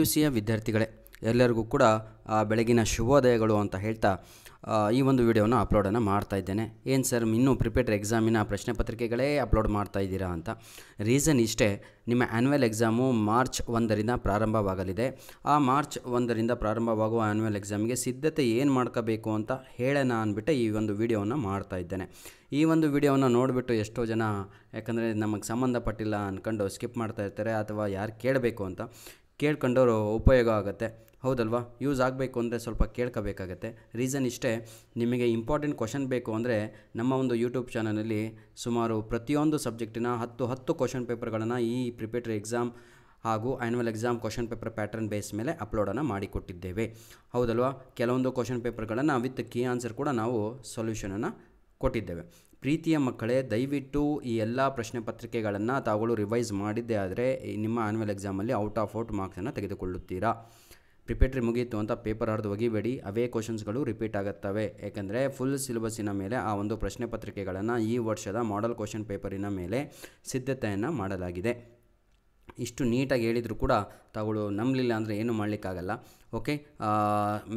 you ಸಿಯ ವಿದ್ಯಾರ್ಥಿಗಳೇ ಎಲ್ಲರಿಗೂ ಕೂಡ ಬೆಳಗಿನ ಶುಭೋದಯಗಳು ಅಂತ ಹೇಳ್ತಾ ಈ ಒಂದು ವಿಡಿಯೋನ ಅಪ್ಲೋಡನ್ನು ಮಾಡ್ತಾ ಇದ್ದೇನೆ ಏನು ಸರ್ ಇನ್ನೂ ಪ್ರಿಪೇರ್ಡ್ ಎಕ್ಸಾಮಿನ ಪ್ರಶ್ನೆ ಪತ್ರಿಕೆಗಳೇ ಅಪ್ಲೋಡ್ ಮಾಡ್ತಾ ಇದ್ದೀರಾ ಅಂತ ರೀಸನ್ ಇಷ್ಟೇ ನಿಮ್ಮ ಆ್ಯನ್ಯುವಲ್ ಎಕ್ಸಾಮು ಮಾರ್ಚ್ ಒಂದರಿಂದ ಪ್ರಾರಂಭವಾಗಲಿದೆ ಆ ಮಾರ್ಚ್ ಒಂದರಿಂದ ಪ್ರಾರಂಭವಾಗುವ ಆ್ಯನ್ಯುವಲ್ ಎಕ್ಸಾಮ್ಗೆ ಸಿದ್ಧತೆ ಏನು ಮಾಡ್ಕೋಬೇಕು ಅಂತ ಹೇಳೋಣ ಅಂದ್ಬಿಟ್ಟು ಈ ಒಂದು ವಿಡಿಯೋವನ್ನು ಮಾಡ್ತಾ ಇದ್ದೇನೆ ಈ ಒಂದು ವಿಡಿಯೋವನ್ನು ನೋಡಿಬಿಟ್ಟು ಎಷ್ಟೋ ಜನ ಯಾಕಂದರೆ ನಮಗೆ ಸಂಬಂಧಪಟ್ಟಿಲ್ಲ ಅಂದ್ಕೊಂಡು ಸ್ಕಿಪ್ ಮಾಡ್ತಾ ಇರ್ತಾರೆ ಅಥವಾ ಯಾರು ಕೇಳಬೇಕು ಅಂತ ಕೇಳ್ಕೊಂಡವರು ಉಪಯೋಗ ಆಗುತ್ತೆ ಹೌದಲ್ವಾ ಯೂಸ್ ಆಗಬೇಕು ಅಂದರೆ ಸ್ವಲ್ಪ ಕೇಳ್ಕೋಬೇಕಾಗತ್ತೆ ರೀಸನ್ ಇಷ್ಟೇ ನಿಮಗೆ ಇಂಪಾರ್ಟೆಂಟ್ ಕ್ವಶನ್ ಬೇಕು ಅಂದರೆ ನಮ್ಮ ಒಂದು ಯೂಟ್ಯೂಬ್ ಚಾನಲಲ್ಲಿ ಸುಮಾರು ಪ್ರತಿಯೊಂದು ಸಬ್ಜೆಕ್ಟಿನ ಹತ್ತು ಹತ್ತು ಕ್ವಶನ್ ಪೇಪರ್ಗಳನ್ನು ಈ ಪ್ರಿಪೇಟ್ರಿ ಎಕ್ಸಾಮ್ ಹಾಗೂ annual exam question paper pattern base ಮೇಲೆ ಅಪ್ಲೋಡನ್ನು ಮಾಡಿಕೊಟ್ಟಿದ್ದೇವೆ ಹೌದಲ್ವಾ ಕೆಲವೊಂದು ಕ್ವಶನ್ ಪೇಪರ್ಗಳನ್ನು ವಿತ್ ಕೀ ಆನ್ಸರ್ ಕೂಡ ನಾವು ಸೊಲ್ಯೂಷನನ್ನು ಕೊಟ್ಟಿದ್ದೇವೆ ಪ್ರೀತಿಯ ಮಕ್ಕಳೇ ದಯವಿಟ್ಟು ಈ ಎಲ್ಲ ಪ್ರಶ್ನೆ ಪತ್ರಿಕೆಗಳನ್ನು ತಾವುಗಳು ರಿವೈಸ್ ಮಾಡಿದ್ದೇ ಆದರೆ ನಿಮ್ಮ ಆನ್ಯುವಲ್ ಎಕ್ಸಾಮಲ್ಲಿ ಔಟ್ ಆಫ್ ಔಟ್ ಮಾರ್ಕ್ಸನ್ನು ತೆಗೆದುಕೊಳ್ಳುತ್ತೀರಾ ಪ್ರಿಪೇಟ್ರಿ ಮುಗಿಯಿತು ಅಂತ ಪೇಪರ್ ಹರಿದು ಒಗಿಬೇಡಿ ಅವೇ ಕ್ವಶನ್ಸ್ಗಳು ರಿಪೀಟ್ ಆಗುತ್ತವೆ ಏಕೆಂದರೆ ಫುಲ್ ಸಿಲೆಬಸ್ಸಿನ ಮೇಲೆ ಆ ಒಂದು ಪ್ರಶ್ನೆ ಪತ್ರಿಕೆಗಳನ್ನು ಈ ವರ್ಷದ ಮಾಡಲ್ ಕ್ವಶನ್ ಪೇಪರಿನ ಮೇಲೆ ಸಿದ್ಧತೆಯನ್ನು ಮಾಡಲಾಗಿದೆ ಇಷ್ಟು ನೀಟಾಗಿ ಹೇಳಿದರೂ ಕೂಡ ತಗೊಳ್ಳು ನಂಬಲಿಲ್ಲ ಅಂದರೆ ಏನು ಮಾಡಲಿಕ್ಕಾಗಲ್ಲ ಓಕೆ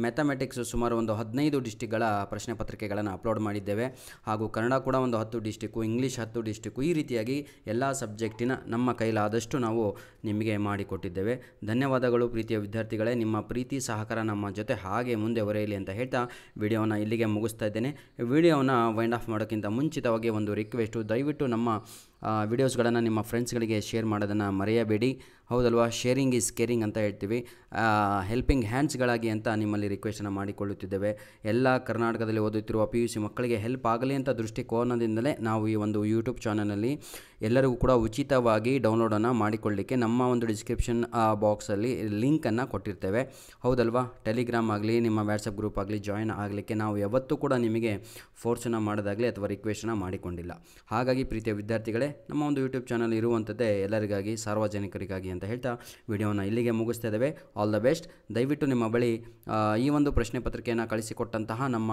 ಮ್ಯಾಥಮೆಟಿಕ್ಸ್ ಸುಮಾರು ಒಂದು ಹದಿನೈದು ಡಿಸ್ಟಿಕ್ಗಳ ಪ್ರಶ್ನೆ ಪತ್ರಿಕೆಗಳನ್ನು ಅಪ್ಲೋಡ್ ಮಾಡಿದ್ದೇವೆ ಹಾಗೂ ಕನ್ನಡ ಕೂಡ ಒಂದು ಹತ್ತು ಡಿಸ್ಟಿಕ್ಕು ಇಂಗ್ಲೀಷ್ ಹತ್ತು ಡಿಸ್ಟಿಕ್ಕು ಈ ರೀತಿಯಾಗಿ ಎಲ್ಲ ಸಬ್ಜೆಕ್ಟಿನ ನಮ್ಮ ಕೈಲಾದಷ್ಟು ನಾವು ನಿಮಗೆ ಮಾಡಿಕೊಟ್ಟಿದ್ದೇವೆ ಧನ್ಯವಾದಗಳು ಪ್ರೀತಿಯ ವಿದ್ಯಾರ್ಥಿಗಳೇ ನಿಮ್ಮ ಪ್ರೀತಿ ಸಹಕಾರ ನಮ್ಮ ಜೊತೆ ಹಾಗೆ ಮುಂದೆ ಹೊರೆಯಲಿ ಅಂತ ಹೇಳ್ತಾ ವಿಡಿಯೋನ ಇಲ್ಲಿಗೆ ಮುಗಿಸ್ತಾ ಇದ್ದೇನೆ ವಿಡಿಯೋನ ವೈಂಡ್ ಆಫ್ ಮಾಡೋಕ್ಕಿಂತ ಮುಂಚಿತವಾಗಿ ಒಂದು ರಿಕ್ವೆಸ್ಟು ದಯವಿಟ್ಟು ನಮ್ಮ ವಿಡಿಯೋಸ್ಗಳನ್ನು ನಿಮ್ಮ ಫ್ರೆಂಡ್ಸ್ಗಳಿಗೆ ಶೇರ್ ಮಾಡೋದನ್ನು ಮರೆಯಬೇಡಿ ಹೌದಲ್ವಾ ಶೇರಿಂಗ್ ಈಸ್ ಸ್ಕೇರಿಂಗ್ ಕೇರಿಂಗ್ ಅಂತ ಹೇಳ್ತೀವಿ ಹೆಲ್ಪಿಂಗ್ ಹ್ಯಾಂಡ್ಸ್ಗಳಾಗಿ ಅಂತ ನಿಮ್ಮಲ್ಲಿ ರಿಕ್ವೆಸ್ಟನ್ನು ಮಾಡಿಕೊಳ್ಳುತ್ತಿದ್ದೇವೆ ಎಲ್ಲ ಕರ್ನಾಟಕದಲ್ಲಿ ಓದುತ್ತಿರುವ ಪಿ ಯು ಸಿ ಮಕ್ಕಳಿಗೆ ಹೆಲ್ಪ್ ಆಗಲಿ ಅಂತ ದೃಷ್ಟಿಕೋನದಿಂದಲೇ ನಾವು ಈ ಒಂದು ಯೂಟ್ಯೂಬ್ ಚಾನಲಲ್ಲಿ ಎಲ್ಲರಿಗೂ ಕೂಡ ಉಚಿತವಾಗಿ ಡೌನ್ಲೋಡನ್ನು ಮಾಡಿಕೊಳ್ಳಲಿಕ್ಕೆ ನಮ್ಮ ಒಂದು ಡಿಸ್ಕ್ರಿಪ್ಷನ್ ಬಾಕ್ಸಲ್ಲಿ ಲಿಂಕನ್ನು ಕೊಟ್ಟಿರ್ತೇವೆ ಹೌದಲ್ವಾ ಟೆಲಿಗ್ರಾಮ್ ಆಗಲಿ ನಿಮ್ಮ ವ್ಯಾಟ್ಸಪ್ ಗ್ರೂಪ್ ಆಗಲಿ ಜಾಯಿನ್ ಆಗಲಿಕ್ಕೆ ನಾವು ಯಾವತ್ತೂ ಕೂಡ ನಿಮಗೆ ಫೋರ್ಸನ್ನು ಮಾಡೋದಾಗಲಿ ಅಥವಾ ರಿಕ್ವೆಸ್ಟನ್ನು ಮಾಡಿಕೊಂಡಿಲ್ಲ ಹಾಗಾಗಿ ಪ್ರೀತಿಯ ವಿದ್ಯಾರ್ಥಿಗಳೇ ನಮ್ಮ ಒಂದು ಯೂಟ್ಯೂಬ್ ಚಾನಲ್ ಇರುವಂಥದ್ದೇ ಎಲ್ಲರಿಗಾಗಿ ಸಾರ್ವಜನಿಕರಿಗಾಗಿ ಅಂತ ಹೇಳ್ತಾ ವಿಡಿಯೋನ ಇಲ್ಲಿಗೆ ಮುಗಿಸ್ತಾ ಇದ್ದೇವೆ ಆಲ್ ದ ಬೆಸ್ಟ್ ದಯವಿಟ್ಟು ನಿಮ್ಮ ಬಳಿ ಈ ಒಂದು ಪ್ರಶ್ನೆ ಪತ್ರಿಕೆಯನ್ನು ಕಳಿಸಿಕೊಟ್ಟಂತಹ ನಮ್ಮ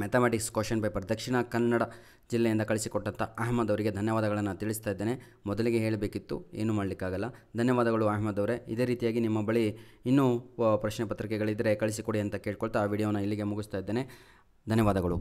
ಮ್ಯಾಥಮೆಟಿಕ್ಸ್ ಕ್ವಶನ್ ಪೇಪರ್ ದಕ್ಷಿಣ ಕನ್ನಡ ಜಿಲ್ಲೆಯಿಂದ ಕಳಿಸಿಕೊಟ್ಟಂಥ ಅಹಮದ್ ಅವರಿಗೆ ಧನ್ಯವಾದಗಳನ್ನು ತಿಳಿಸ್ತಾ ಇದ್ದೇನೆ ಮೊದಲಿಗೆ ಹೇಳಬೇಕಿತ್ತು ಏನು ಮಾಡಲಿಕ್ಕಾಗಲ್ಲ ಧನ್ಯವಾದಗಳು ಅಹಮದ್ ಅವರೇ ಇದೇ ರೀತಿಯಾಗಿ ನಿಮ್ಮ ಬಳಿ ಇನ್ನೂ ಪ್ರಶ್ನೆ ಪತ್ರಿಕೆಗಳಿದ್ದರೆ ಕಳಿಸಿಕೊಡಿ ಅಂತ ಕೇಳ್ಕೊಳ್ತಾ ಆ ವಿಡಿಯೋನ ಇಲ್ಲಿಗೆ ಮುಗಿಸ್ತಾ ಇದ್ದೇನೆ ಧನ್ಯವಾದಗಳು